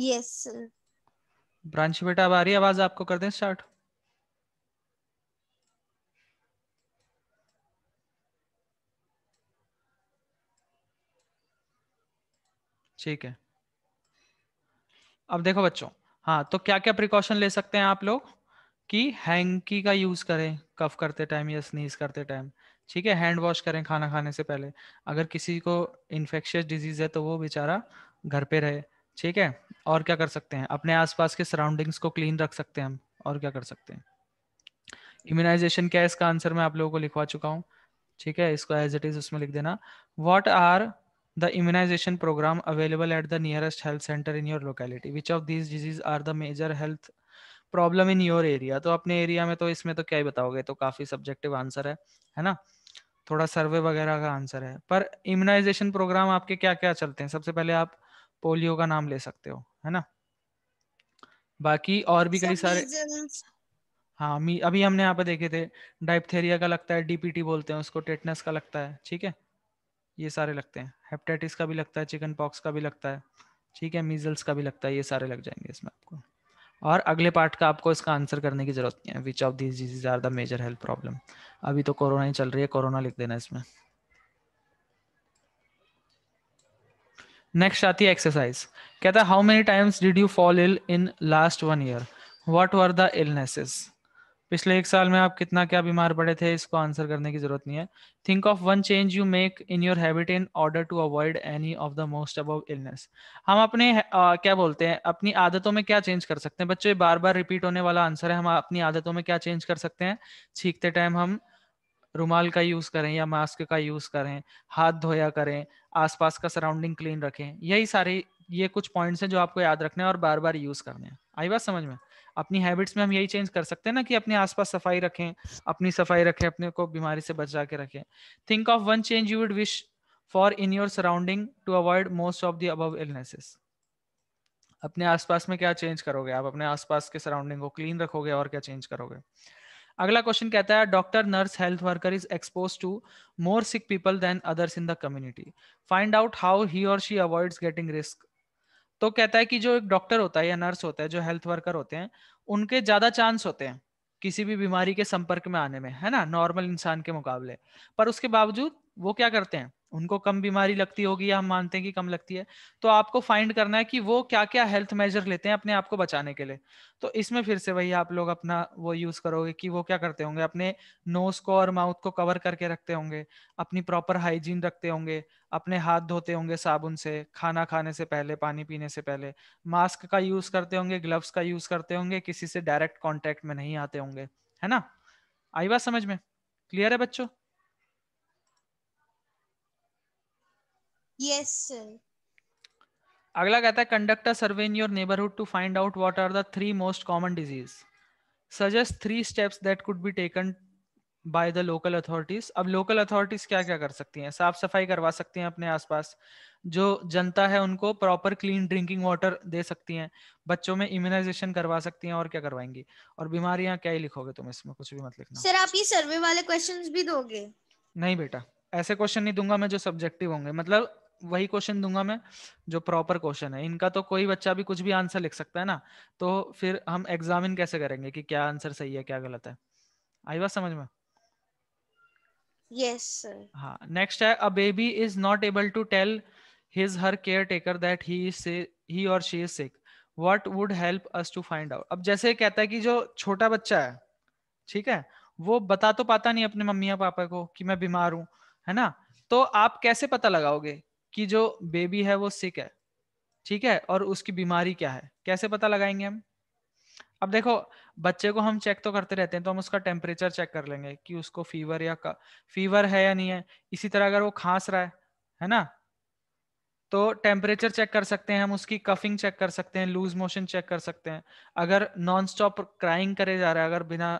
yes branch बेटा अब आ रही आवाज आपको कर दें स्टार्ट ठीक है अब देखो बच्चों हाँ तो क्या क्या प्रिकॉशन ले सकते हैं आप लोग कि हैंकी का यूज करें कफ करते टाइम या स्नीज करते टाइम ठीक है हैंड वॉश करें खाना खाने से पहले अगर किसी को इन्फेक्शियस डिजीज है तो वो बेचारा घर पे रहे ठीक है और क्या कर सकते हैं अपने आसपास के सराउंडिंग्स को क्लीन रख सकते हैं हम और क्या कर सकते हैं इम्यूनाइजेशन क्या है इसका आंसर मैं आप लोगों को लिखवा चुका हूँ ठीक है इसको एज इट इज उसमें लिख देना what are the immunization program available at the nearest health center in your locality which of this disease are the major health problem in your area तो अपने एरिया में तो इसमें तो क्या ही बताओगे तो काफी सब्जेक्टिव आंसर है है ना थोड़ा सर्वे वगैरह का आंसर है पर इम्यूनाइजेशन प्रोग्राम आपके क्या क्या चलते हैं सबसे पहले आप पोलियो का नाम ले सकते हो है ना बाकी और भी कई सारे हाँ मी अभी हमने यहाँ पे देखे थे डाइपथेरिया का लगता है डीपीटी बोलते हैं उसको टेटनस का लगता है ठीक है ये सारे लगते हैं हेपेटाइटिस का भी लगता है चिकन पॉक्स का भी लगता है ठीक है मीजल्स का भी लगता है ये सारे लग जाएंगे इसमें आपको और अगले पार्ट का आपको इसका आंसर करने की जरूरत नहीं है which of this disease are the major health problem अभी तो कोरोना ही चल रही है कोरोना लिख देना इसमें नेक्स्ट आती है एक्सरसाइज कहता है how many times did you fall ill in last one year what were the illnesses पिछले एक साल में आप कितना क्या बीमार पड़े थे इसको आंसर करने की जरूरत नहीं है think of one change you make in your habit in order to avoid any of the most above illness हम अपने आ, क्या बोलते हैं अपनी आदतों में क्या चेंज कर सकते हैं बच्चों ये बार बार रिपीट होने वाला आंसर है हम अपनी आदतों में क्या चेंज कर सकते हैं छींकते टाइम हम रुमाल का यूज करें या मास्क का यूज करें हाथ धोया करें आसपास का सराउंडिंग क्लीन रखें यही सारे ये कुछ पॉइंट्स हैं जो आपको याद रखने हैं और बार बार यूज करने हैं आई बात समझ में अपनी हैबिट्स में हम यही चेंज कर सकते हैं ना कि अपने आसपास सफाई रखें अपनी सफाई रखें अपने को बीमारी से बचा के रखें think of one change you would wish for in your surrounding to avoid most of the above illnesses अपने आसपास में क्या चेंज करोगे आप अपने आसपास के सराउंडिंग को क्लीन रखोगे और क्या चेंज करोगे अगला क्वेश्चन कहता है doctor nurse health worker is expose to more sick people than others in the community find out how he और शी अवॉइड्स गेटिंग रिस्क तो कहता है कि जो एक डॉक्टर होता है या नर्स होता है जो हेल्थ वर्कर होते हैं उनके ज्यादा चांस होते हैं किसी भी बीमारी के संपर्क में आने में है ना नॉर्मल इंसान के मुकाबले पर उसके बावजूद वो क्या करते हैं उनको कम बीमारी लगती होगी या हम मानते हैं कि कम लगती है तो आपको फाइंड करना है कि वो क्या क्या हेल्थ मेजर लेते हैं अपने आप को बचाने के लिए तो इसमें फिर से वही आप लोग अपना वो यूज करोगे कि वो क्या करते होंगे अपने नोज को और माउथ को कवर करके रखते होंगे अपनी प्रॉपर हाइजीन रखते होंगे अपने हाथ धोते होंगे साबुन से खाना खाने से पहले पानी पीने से पहले मास्क का यूज करते होंगे ग्लव्स का यूज करते होंगे किसी से डायरेक्ट कॉन्टेक्ट में नहीं आते होंगे है ना आई बात समझ में क्लियर है बच्चों yes sir अगला कहता है conduct a survey in your neighbourhood to find out what are the three most common disease suggest three steps that could be taken by the local authorities अब लोकल अथॉरिटीज क्या क्या कर सकती हैं साफ सफाई करवा सकती हैं अपने आसपास जो जनता है उनको प्रॉपर क्लीन ड्रिंकिंग वाटर दे सकती हैं बच्चों में इम्यूनाइजेशन करवा सकती हैं और क्या करवाएंगी और बीमारियां क्या ही लिखोगे तुम इसमें कुछ भी मत लिखना सर आप ये सर्वे वाले क्वेश्चंस भी दोगे नहीं बेटा ऐसे क्वेश्चन नहीं दूंगा मैं जो सब्जेक्टिव होंगे मतलब वही क्वेश्चन दूंगा मैं जो प्रॉपर क्वेश्चन है इनका तो कोई बच्चा भी कुछ भी आंसर लिख सकता है ना तो फिर हम एग्जामिन कैसे करेंगे कि क्या आंसर सही है क्या गलत है आई बात समझ में यस हाँ नेक्स्ट है a baby is not able to tell his her caretaker that he he और she is sick what would help us to find out अब जैसे कहता है कि जो छोटा बच्चा है ठीक है वो बता तो पाता नहीं अपने मम्मी या पापा को कि मैं बीमार हूं है ना तो आप कैसे पता लगाओगे कि जो बेबी है वो सिक है ठीक है और उसकी बीमारी क्या है कैसे पता लगाएंगे हम अब देखो बच्चे को हम चेक तो करते रहते हैं तो हम उसका टेम्परेचर चेक कर लेंगे कि उसको फीवर या फीवर है या नहीं है इसी तरह अगर वो खांस रहा है है ना तो टेम्परेचर चेक कर सकते हैं हम उसकी कफिंग चेक कर सकते हैं लूज मोशन चेक कर सकते हैं अगर नॉन स्टॉप क्राइंग करे जा रहा है अगर बिना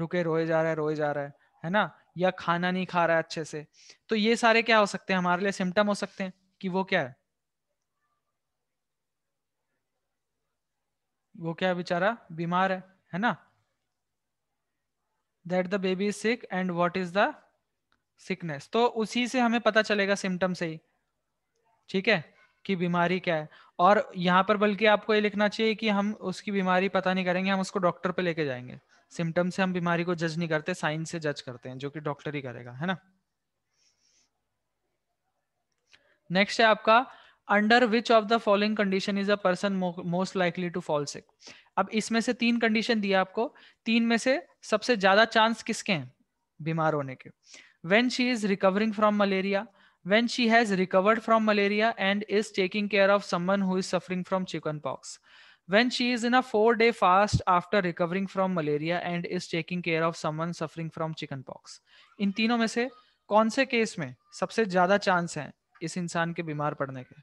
रुके रोए जा रहा है रोए जा रहा है है ना या खाना नहीं खा रहा है अच्छे से तो ये सारे क्या हो सकते हैं हमारे लिए सिम्टम हो सकते हैं कि वो क्या है वो क्या बेचारा बीमार है है ना that the baby is sick and what is the sickness तो उसी से हमें पता चलेगा सिम्टम से ही ठीक है कि बीमारी क्या है और यहाँ पर बल्कि आपको ये लिखना चाहिए कि हम उसकी बीमारी पता नहीं करेंगे हम उसको डॉक्टर पे लेके जाएंगे सिम्टम से हम बीमारी को जज नहीं करते साइन से जज करते हैं जो कि डॉक्टर ही करेगा है ना नेक्स्ट है आपका under which of the following condition is a person most likely to fall sick अब इसमें से तीन कंडीशन दिया आपको तीन में से सबसे ज्यादा चांस किसके हैं बीमार होने के when she is recovering from malaria when she has recovered from malaria and is taking care of someone who is suffering from chicken pox when she is in a four day fast after recovering from malaria and is taking care of someone suffering from chickenpox इन तीनों में से कौन से case में सबसे ज्यादा chance है इस इंसान के बीमार पड़ने के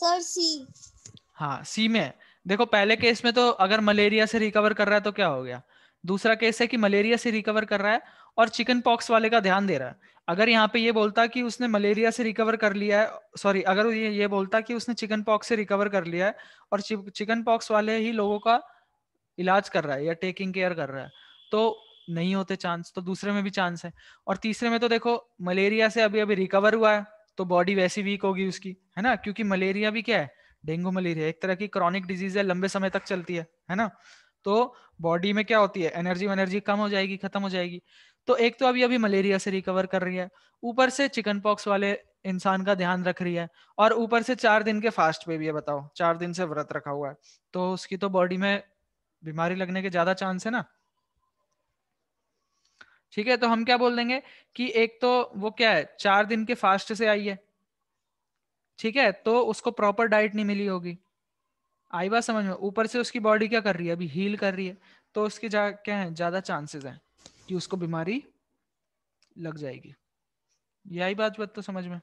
सर सी हाँ सी में देखो पहले केस में तो अगर मलेरिया से रिकवर कर रहा है तो क्या हो गया दूसरा केस है कि मलेरिया से रिकवर कर रहा है और चिकन पॉक्स वाले का ध्यान दे रहा है अगर यहाँ पे ये बोलता कि उसने मलेरिया से रिकवर कर लिया है सॉरी अगर ये ये बोलता कि उसने चिकन पॉक्स से रिकवर कर लिया है और चिकन पॉक्स वाले ही लोगों का इलाज कर रहा है या टेकिंग केयर कर रहा है तो नहीं होते चांस तो दूसरे में भी चांस है और तीसरे में तो देखो मलेरिया से अभी अभी रिकवर हुआ है तो बॉडी वैसी वीक होगी उसकी है ना क्योंकि मलेरिया भी क्या है डेंगू मलेरिया एक तरह की क्रॉनिक डिजीज है लंबे समय तक चलती है है ना तो बॉडी में क्या होती है एनर्जी वनर्जी कम हो जाएगी खत्म हो जाएगी तो एक तो अभी अभी मलेरिया से रिकवर कर रही है ऊपर से चिकन पॉक्स वाले इंसान का ध्यान रख रही है और ऊपर से चार दिन के फास्ट पे भी है बताओ चार दिन से व्रत रखा हुआ है तो उसकी तो बॉडी में बीमारी लगने के ज्यादा चांस है ना ठीक है तो हम क्या बोल देंगे कि एक तो वो क्या है चार दिन के फास्ट से आई है ठीक है तो उसको प्रॉपर डाइट नहीं मिली होगी आई बात समझ में ऊपर से उसकी बॉडी क्या कर रही है अभी हील कर रही है तो उसके जा क्या है ज्यादा चांसेस हैं कि उसको बीमारी लग जाएगी यही बात बात तो समझ में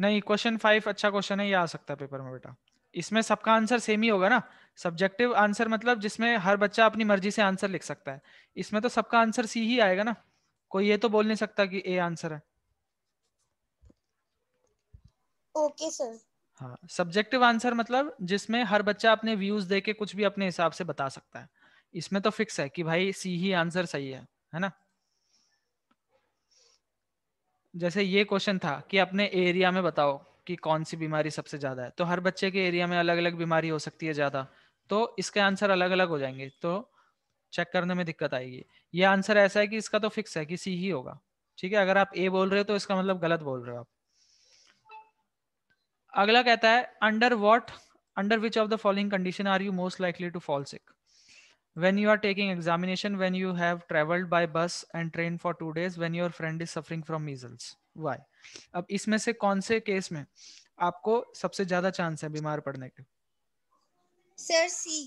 नहीं क्वेश्चन फाइव अच्छा क्वेश्चन है ये आ सकता है पेपर में बेटा इसमें सबका आंसर सेम ही होगा ना सब्जेक्टिव आंसर मतलब जिसमें हर बच्चा अपनी मर्जी से आंसर लिख सकता है इसमें तो सबका आंसर सी ही आएगा ना कोई ये तो बोल नहीं सकता कि ए आंसर है ओके सर हाँ सब्जेक्टिव आंसर मतलब जिसमें हर बच्चा अपने व्यूज दे के कुछ भी अपने हिसाब से बता सकता है इसमें तो फिक्स है कि भाई सी ही आंसर सही है है ना जैसे ये क्वेश्चन था कि अपने एरिया में बताओ कि कौन सी बीमारी सबसे ज्यादा है तो हर बच्चे के एरिया में अलग अलग बीमारी हो सकती है ज्यादा तो इसके आंसर अलग अलग हो जाएंगे तो चेक करने में दिक्कत आएगी ये आंसर ऐसा है कि इसका तो फिक्स है कि सी ही होगा ठीक है अगर आप ए बोल रहे हो तो इसका मतलब गलत बोल रहे हो आप अगला कहता है under what under which of the following condition are you most likely to fall sick when you are taking examination when you have traveled by bus and train for two days when your friend is suffering from measles why अब इसमें से कौन से case में आपको सबसे ज्यादा chance है बीमार पड़ने के सर सी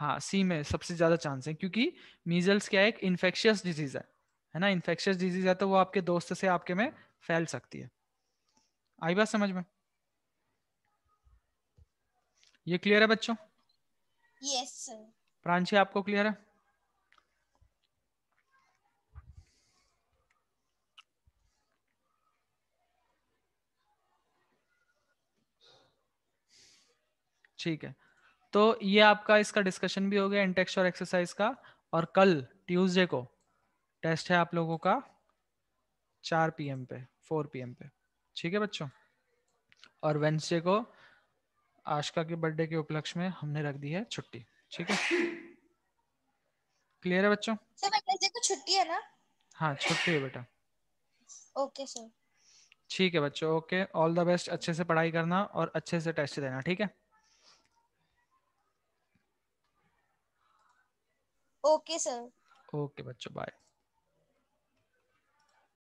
हाँ सी में सबसे ज्यादा चांस है क्योंकि मीजल्स क्या एक इन्फेक्शियस डिजीज है है ना इन्फेक्शियस डिजीज है तो वो आपके दोस्त से आपके में फैल सकती है आई बात समझ में ये क्लियर है बच्चों यस yes, प्रांशी आपको क्लियर है ठीक है तो ये आपका इसका डिस्कशन भी हो गया इंटेक्स और एक्सरसाइज का और कल ट्यूसडे को टेस्ट है आप लोगों का चार पीएम पे फोर पीएम पे ठीक है बच्चों और वेंसडे को आशका के बर्थडे के उपलक्ष में हमने रख दी है छुट्टी ठीक है क्लियर है बच्चों सर वेडनेसडे को छुट्टी है ना हाँ छुट्टी है बेटा ओके सर ठीक है बच्चों ओके ऑल द बेस्ट अच्छे से पढ़ाई करना और अच्छे से टेस्ट देना ठीक है ओके सर ओके बच्चों बाय